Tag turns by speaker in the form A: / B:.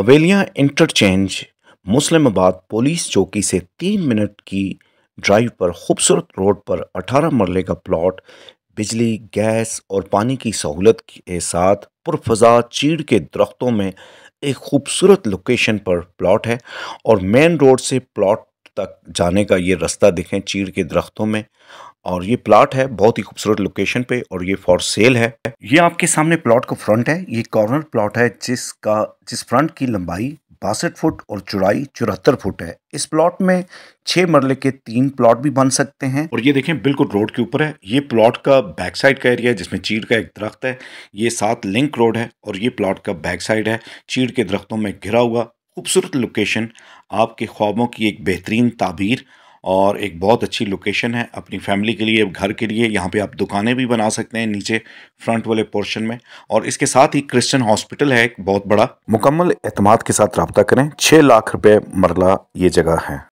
A: हवेलियाँ interchange Muslimabad police चौकी से तीन मिनट की ड्राइव पर खूबसूरत रोड पर 18 मरले का प्लॉट बिजली गैस और पानी की सहूलत के साथ पुरफजा चीड़ के दरख्तों में एक खूबसूरत लोकेशन पर प्लॉट है और मेन रोड से प्लॉट तक जाने का ये रास्ता देखें चीड़ के दरख्तों में और ये प्लाट है बहुत ही खूबसूरत लोकेशन पे और ये फॉर सेल है ये आपके सामने प्लॉट का फ्रंट है ये कॉर्नर प्लॉट है जिसका जिस फ्रंट की लंबाई बासठ फुट और चौड़ाई चौहत्तर फुट है इस प्लॉट में छह मरले के तीन प्लॉट भी बन सकते हैं और ये देखें बिल्कुल रोड के ऊपर है ये प्लॉट का बैक साइड का एरिया है जिसमें चीड़ का एक दरख्त है ये सात लिंक रोड है और ये प्लॉट का बैक साइड है चीड़ के दरख्तों में घिरा हुआ खूबसूरत लोकेशन आपके ख्वाबों की एक बेहतरीन ताबीर और एक बहुत अच्छी लोकेशन है अपनी फैमिली के लिए घर के लिए यहाँ पे आप दुकानें भी बना सकते हैं नीचे फ्रंट वाले पोर्शन में और इसके साथ ही क्रिश्चियन हॉस्पिटल है एक बहुत बड़ा मुकम्मल एतमाद के साथ रबता करें छः लाख रुपये मरला ये जगह है